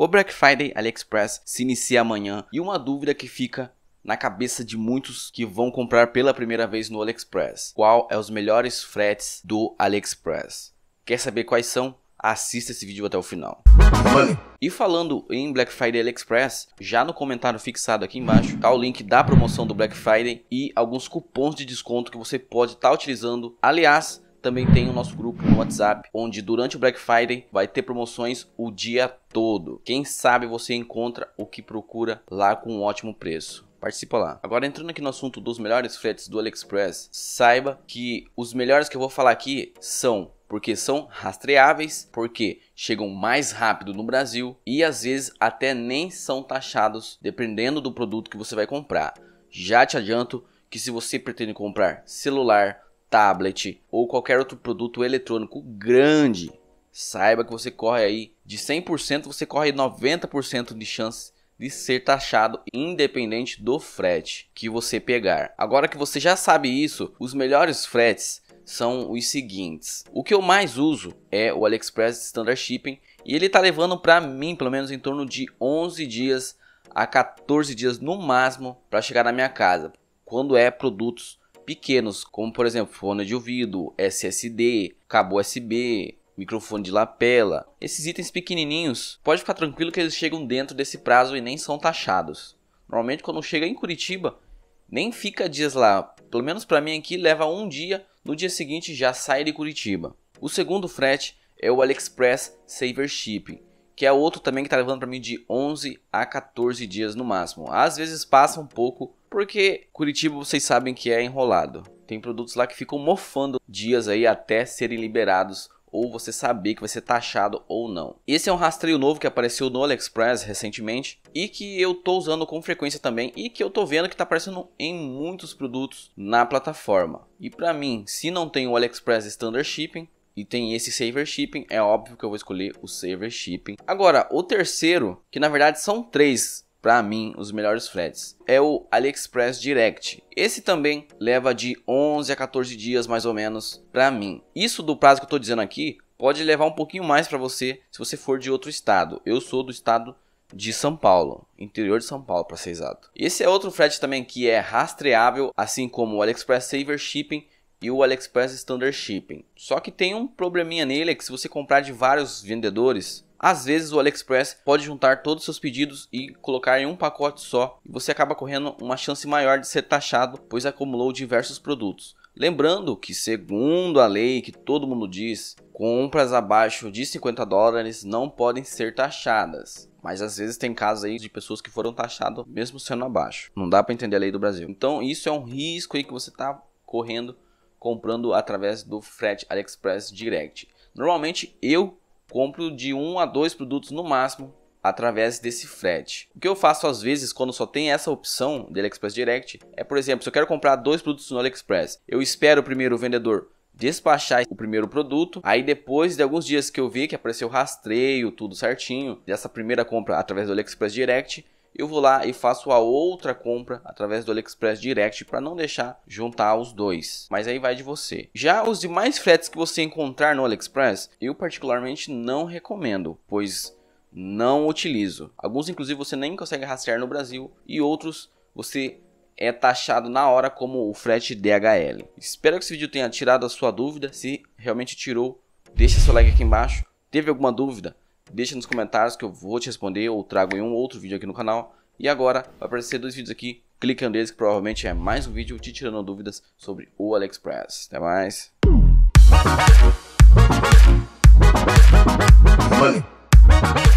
O Black Friday AliExpress se inicia amanhã e uma dúvida que fica na cabeça de muitos que vão comprar pela primeira vez no AliExpress. Qual é os melhores fretes do AliExpress? Quer saber quais são? Assista esse vídeo até o final. E falando em Black Friday AliExpress, já no comentário fixado aqui embaixo está o link da promoção do Black Friday e alguns cupons de desconto que você pode estar tá utilizando. Aliás, também tem o nosso grupo no WhatsApp, onde durante o Black Friday vai ter promoções o dia todo. Quem sabe você encontra o que procura lá com um ótimo preço. Participa lá. Agora entrando aqui no assunto dos melhores fretes do AliExpress, saiba que os melhores que eu vou falar aqui são porque são rastreáveis, porque chegam mais rápido no Brasil e às vezes até nem são taxados, dependendo do produto que você vai comprar. Já te adianto que se você pretende comprar celular, tablet ou qualquer outro produto eletrônico grande, saiba que você corre aí de 100%, você corre 90% de chance de ser taxado independente do frete que você pegar. Agora que você já sabe isso, os melhores fretes são os seguintes. O que eu mais uso é o AliExpress Standard Shipping e ele está levando para mim pelo menos em torno de 11 dias a 14 dias no máximo para chegar na minha casa, quando é produtos pequenos, como por exemplo fone de ouvido, SSD, cabo USB, microfone de lapela. Esses itens pequenininhos, pode ficar tranquilo que eles chegam dentro desse prazo e nem são taxados. Normalmente quando chega em Curitiba, nem fica dias lá. Pelo menos para mim aqui leva um dia, no dia seguinte já sai de Curitiba. O segundo frete é o AliExpress Saver Shipping que é outro também que está levando para mim de 11 a 14 dias no máximo. Às vezes passa um pouco, porque Curitiba vocês sabem que é enrolado. Tem produtos lá que ficam mofando dias aí até serem liberados ou você saber que vai ser taxado ou não. Esse é um rastreio novo que apareceu no AliExpress recentemente e que eu tô usando com frequência também e que eu tô vendo que tá aparecendo em muitos produtos na plataforma. E para mim, se não tem o AliExpress Standard Shipping, e tem esse Saver Shipping, é óbvio que eu vou escolher o Saver Shipping. Agora, o terceiro, que na verdade são três para mim os melhores fretes, é o AliExpress Direct. Esse também leva de 11 a 14 dias mais ou menos para mim. Isso do prazo que eu tô dizendo aqui pode levar um pouquinho mais para você se você for de outro estado. Eu sou do estado de São Paulo, interior de São Paulo para ser exato. Esse é outro frete também que é rastreável, assim como o AliExpress Saver Shipping e o AliExpress Standard Shipping. Só que tem um probleminha nele é que se você comprar de vários vendedores, às vezes o AliExpress pode juntar todos os seus pedidos e colocar em um pacote só, e você acaba correndo uma chance maior de ser taxado, pois acumulou diversos produtos. Lembrando que, segundo a lei que todo mundo diz, compras abaixo de 50 dólares não podem ser taxadas. Mas às vezes tem casos aí de pessoas que foram taxadas mesmo sendo abaixo. Não dá para entender a lei do Brasil. Então isso é um risco aí que você está correndo comprando através do frete AliExpress Direct. Normalmente eu compro de um a dois produtos no máximo através desse frete. O que eu faço às vezes quando só tem essa opção de AliExpress Direct é, por exemplo, se eu quero comprar dois produtos no AliExpress, eu espero primeiro o vendedor despachar o primeiro produto, aí depois de alguns dias que eu vi que apareceu rastreio, tudo certinho, dessa primeira compra através do AliExpress Direct, eu vou lá e faço a outra compra através do AliExpress Direct para não deixar juntar os dois. Mas aí vai de você. Já os demais fretes que você encontrar no AliExpress, eu particularmente não recomendo, pois não utilizo. Alguns inclusive você nem consegue rastrear no Brasil e outros você é taxado na hora como o frete DHL. Espero que esse vídeo tenha tirado a sua dúvida. Se realmente tirou, deixa seu like aqui embaixo. Teve alguma dúvida? Deixa nos comentários que eu vou te responder ou trago em um outro vídeo aqui no canal. E agora vai aparecer dois vídeos aqui. clicando neles que provavelmente é mais um vídeo te tirando dúvidas sobre o AliExpress. Até mais. Money.